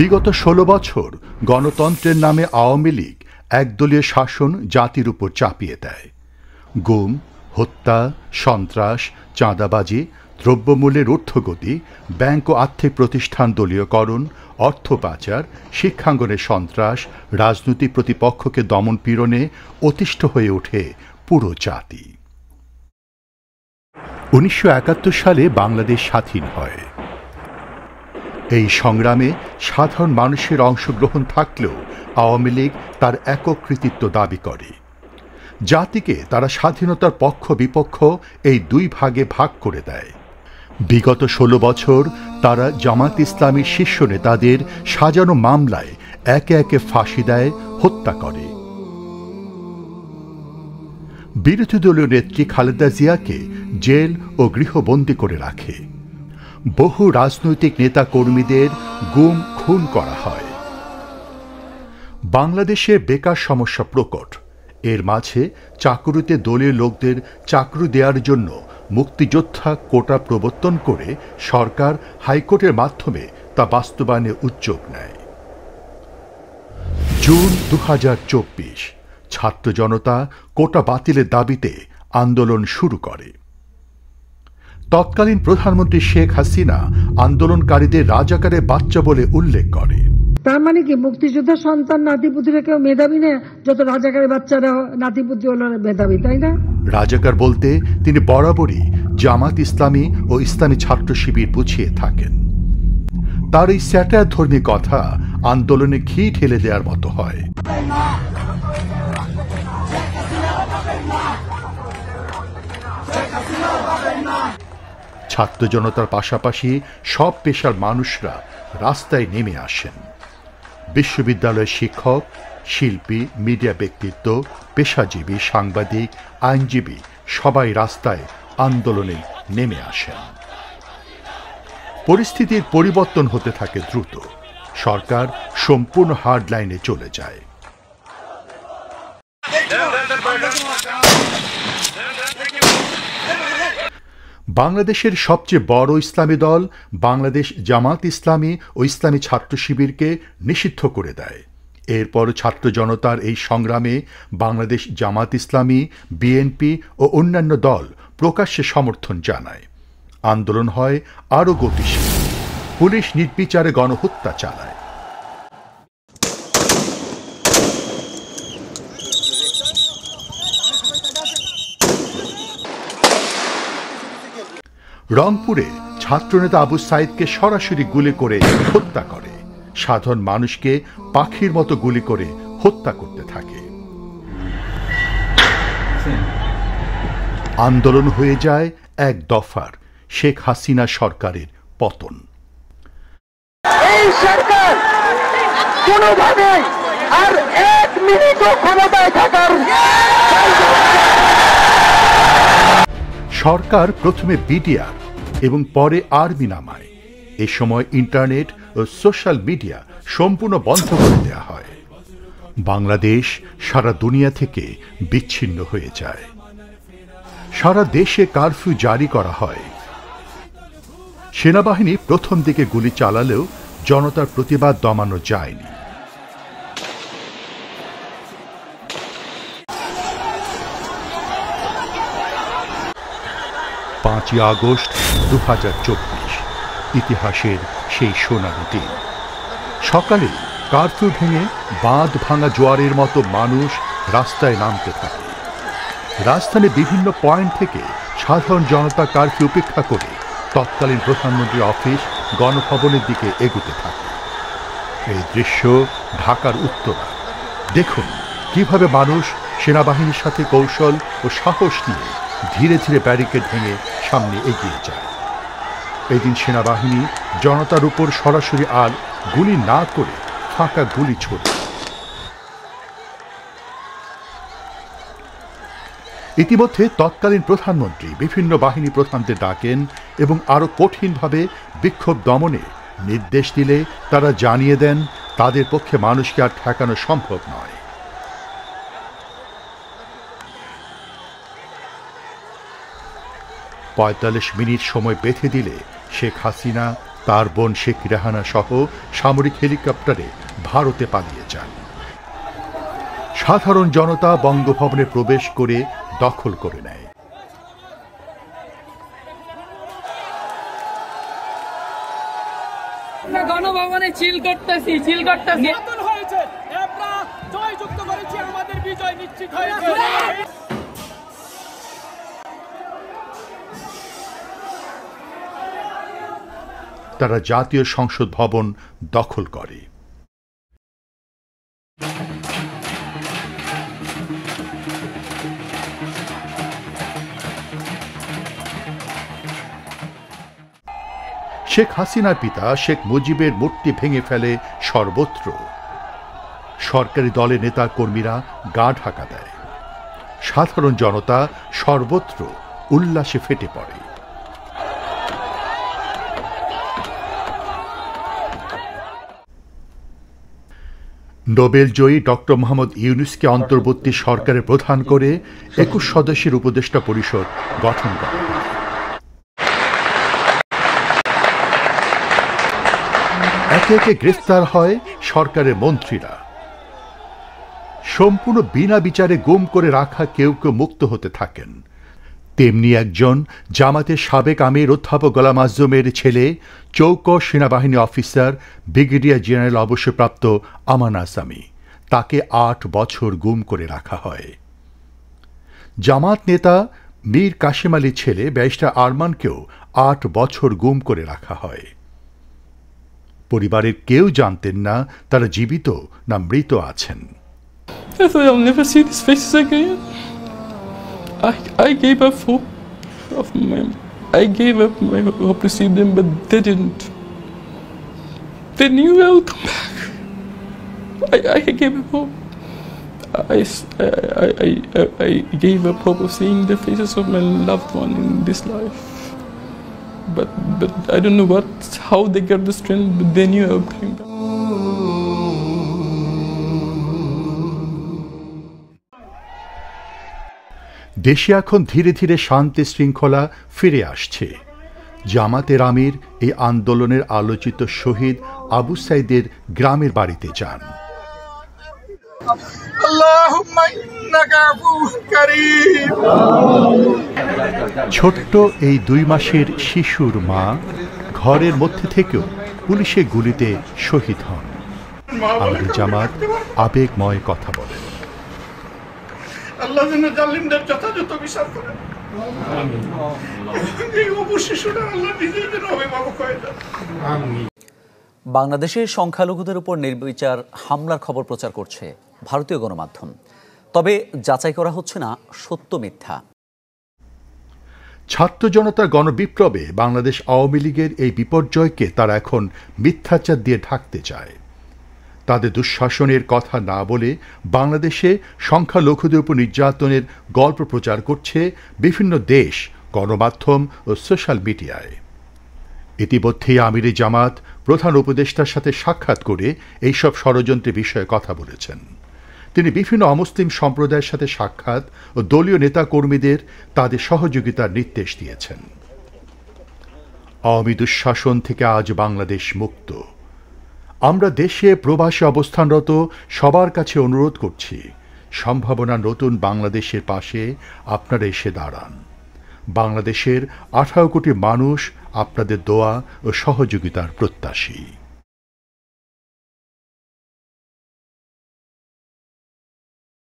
বিগত ১৬ বছর গণতন্ত্রের নামে আওয়ামী লীগ একদলীয় শাসন জাতির উপর চাপিয়ে দেয় গুম হত্যা সন্ত্রাস চাঁদাবাজি দ্রব্যমূল্যের ঊর্ধ্বগতি ব্যাংক ও আর্থিক প্রতিষ্ঠান দলীয়করণ অর্থ পাচার শিক্ষাঙ্গনের সন্ত্রাস রাজনৈতিক প্রতিপক্ষকে দমন পীড়নে অতিষ্ঠ হয়ে ওঠে পুরো জাতি উনিশশো সালে বাংলাদেশ স্বাধীন হয় এই সংগ্রামে সাধারণ মানুষের অংশগ্রহণ থাকলেও আওয়ামী লীগ তার একক কৃতিত্ব দাবি করে জাতিকে তারা স্বাধীনতার পক্ষ বিপক্ষ এই দুই ভাগে ভাগ করে দেয় বিগত ষোলো বছর তারা জামাত ইসলামীর শীর্ষ নেতাদের সাজানো মামলায় একে একে ফাঁসি দেয় হত্যা করে বিরোধী দলীয় নেত্রী খালেদা জিয়াকে জেল ও গৃহবন্দী করে রাখে বহু রাজনৈতিক নেতা কর্মীদের গুম খুন করা হয় বাংলাদেশে বেকার সমস্যা প্রকট এর মাঝে চাকুরিতে দলীয় লোকদের চাকরি দেওয়ার জন্য মুক্তিযোদ্ধা কোটা প্রবর্তন করে সরকার হাইকোর্টের মাধ্যমে তা বাস্তবায়নে উদ্যোগ নেয় জুন দু ছাত্র জনতা কোটা বাতিলের দাবিতে আন্দোলন শুরু করে তৎকালীন প্রধানমন্ত্রী শেখ হাসিনা আন্দোলনকারীদের রাজাকারে বাচ্চা বলে উল্লেখ করে তার মানে কি মুক্তিযোদ্ধা সন্তান নাতিপুতিরা কেউ মেধাবী না যত রাজাকারের বাচ্চারা নাতিপুতি হলো মেধাবী তাই না রাজাকার বলতে তিনি বরাবরই জামাত ইসলামী ও ইসলামী ছাত্র শিবির বুঝিয়ে থাকেন তার এই স্যাটার ধর্মী কথা আন্দোলনে ঘি ঠেলে দেওয়ার মতো হয় ছাত্র জনতার পাশাপাশি সব পেশার মানুষরা রাস্তায় নেমে আসেন বিশ্ববিদ্যালয়ের শিক্ষক শিল্পী মিডিয়া ব্যক্তিত্ব পেশাজীবী সাংবাদিক আইনজীবী সবাই রাস্তায় আন্দোলনে নেমে আসেন পরিস্থিতির পরিবর্তন হতে থাকে দ্রুত সরকার সম্পূর্ণ হার্ড লাইনে চলে যায় বাংলাদেশের সবচেয়ে বড় ইসলামী দল বাংলাদেশ জামাত ইসলামী ও ইসলামী ছাত্র শিবিরকে নিষিদ্ধ করে দেয় এরপর ছাত্র জনতার এই সংগ্রামে বাংলাদেশ জামাত ইসলামী বিএনপি ও অন্যান্য দল প্রকাশ্যে সমর্থন জানায় আন্দোলন হয় আরও গতিশীল পুলিশ নির্বিচারে গণহত্যা চালায় রংপুরে ছাত্রনেতা আবু সাইদকে সরাসরি গুলি করে হত্যা করে সাধারণ মানুষকে পাখির মতো গুলি করে হত্যা করতে থাকে আন্দোলন হয়ে যায় এক দফার শেখ হাসিনা সরকারের পতন এই সরকার কোনোভাবেই আর এক মিনিটও ক্ষমতায় থাকার সরকার প্রথমে বিডিআর এবং পরে আর্মি নামায় এ সময় ইন্টারনেট ও সোশ্যাল মিডিয়া সম্পূর্ণ বন্ধ করে দেওয়া হয় বাংলাদেশ সারা দুনিয়া থেকে বিচ্ছিন্ন হয়ে যায় সারা দেশে কারফিউ জারি করা হয় সেনাবাহিনী প্রথম দিকে গুলি চালালেও জনতার প্রতিবাদ দমানো যায়নি পাঁচই আগস্ট দু ইতিহাসের সেই সোনালি দিন সকালে কার্ফিউ ভেঙে বাঁধ ভাঙা জোয়ারের মতো মানুষ রাস্তায় নামতে থাকে রাজধানী বিভিন্ন পয়েন্ট থেকে সাধারণ জনতা কার্ফিউ উপেক্ষা করে তৎকালীন প্রধানমন্ত্রীর অফিস গণভবনের দিকে এগুতে থাকে এই দৃশ্য ঢাকার উত্তরা দেখুন কিভাবে মানুষ সেনাবাহিনীর সাথে কৌশল ও সাহস নিয়ে ধীরে ধীরে ব্যারিকেড ভেঙে সামনে এগিয়ে যায় এদিন সেনাবাহিনী জনতার উপর সরাসরি আর গুলি না করে ফাঁকা গুলি ছোড়ে ইতিমধ্যে তৎকালীন প্রধানমন্ত্রী বিভিন্ন বাহিনী প্রধানদের ডাকেন এবং আরও কঠিনভাবে বিক্ষোভ দমনে নির্দেশ দিলে তারা জানিয়ে দেন তাদের পক্ষে মানুষকে আর ঠেকানো সম্ভব নয় ৪৫ মিনিট সময় বেঁধে দিলে শেখ হাসিনা তার বোন শেখ রেহানা সহ সামরিক হেলিকপ্টারে ভারতে পালিয়ে যান সাধারণ জনতা বঙ্গভবনে প্রবেশ করে দখল করে নেয় গণভবনে চিল করতেছি চিল করতেছি হয়েছে করেছি আমাদের বিজয় নিশ্চিত হয়েছে তারা জাতীয় সংসদ ভবন দখল করে শেখ হাসিনার পিতা শেখ মুজিবের মূর্তি ভেঙে ফেলে সর্বত্র সরকারি দলের নেতা কর্মীরা গা ঢাকা দেয় সাধারণ জনতা সর্বত্র উল্লাসে ফেটে পড়ে নোবেলজয়ী ডক্টর মোহাম্মদ ইউনুসকে অন্তর্বর্তী সরকারে প্রধান করে একুশ সদস্যের উপদেষ্টা পরিষদ গঠন করে একে একে গ্রেফতার হয় সরকারের মন্ত্রীরা সম্পূর্ণ বিনা বিচারে গুম করে রাখা কেউ কেউ মুক্ত হতে থাকেন তেমনি একজন জামাতের সাবেক আমির অধ্যাপক গোলাম আজমের ছেলে চৌক সেনাবাহিনী অফিসার ব্রিগেডিয়ার জেনারেল অবসরপ্রাপ্ত আমান আসামি তাকে আট বছর গুম করে রাখা হয় জামাত নেতা মীর কাশিম আলীর ছেলে ব্যারিস্টার আরমানকেও আট বছর গুম করে রাখা হয় পরিবারের কেউ জানতেন না তারা জীবিত না মৃত আছেন I, I gave up hope of my, I gave up my hope to see them, but they didn't. They knew I would come back. I, I gave up hope. I, I, I, I gave up hope of seeing the faces of my loved one in this life. But, but I don't know what, how they got the strength, but they knew I would come back. দেশে এখন ধীরে ধীরে শান্তি শৃঙ্খলা ফিরে আসছে জামাতের আমির এই আন্দোলনের আলোচিত শহীদ আবু সাইদের গ্রামের বাড়িতে যান ছোট্ট এই দুই মাসের শিশুর মা ঘরের মধ্যে থেকেও পুলিশে গুলিতে শহীদ হন আমাদের জামাত আবেগময় কথা বলেন আল্লাহ যেন জালিমদের যথাযথ বিচার করে বাংলাদেশে সংখ্যালঘুদের উপর নির্বিচার হামলার খবর প্রচার করছে ভারতীয় গণমাধ্যম তবে যাচাই করা হচ্ছে না সত্য মিথ্যা ছাত্র জনতার গণবিপ্লবে বাংলাদেশ আওয়ামী লীগের এই বিপর্যয়কে তারা এখন মিথ্যাচার দিয়ে ঢাকতে চায় তাদের দুঃশাসনের কথা না বলে বাংলাদেশে সংখ্যালঘুদের উপর নির্যাতনের গল্প প্রচার করছে বিভিন্ন দেশ গণমাধ্যম ও সোশ্যাল মিডিয়ায় ইতিমধ্যেই আমিরে জামাত প্রধান উপদেষ্টার সাথে সাক্ষাৎ করে এইসব ষড়যন্ত্রের বিষয়ে কথা বলেছেন তিনি বিভিন্ন অমুসলিম সম্প্রদায়ের সাথে সাক্ষাৎ ও দলীয় নেতাকর্মীদের তাদের সহযোগিতার নির্দেশ দিয়েছেন আওয়ামী দুঃশাসন থেকে আজ বাংলাদেশ মুক্ত আমরা দেশে প্রবাসে অবস্থানরত সবার কাছে অনুরোধ করছি সম্ভাবনা নতুন বাংলাদেশের পাশে আপনারা এসে দাঁড়ান বাংলাদেশের আঠারো কোটি মানুষ আপনাদের দোয়া ও সহযোগিতার প্রত্যাশী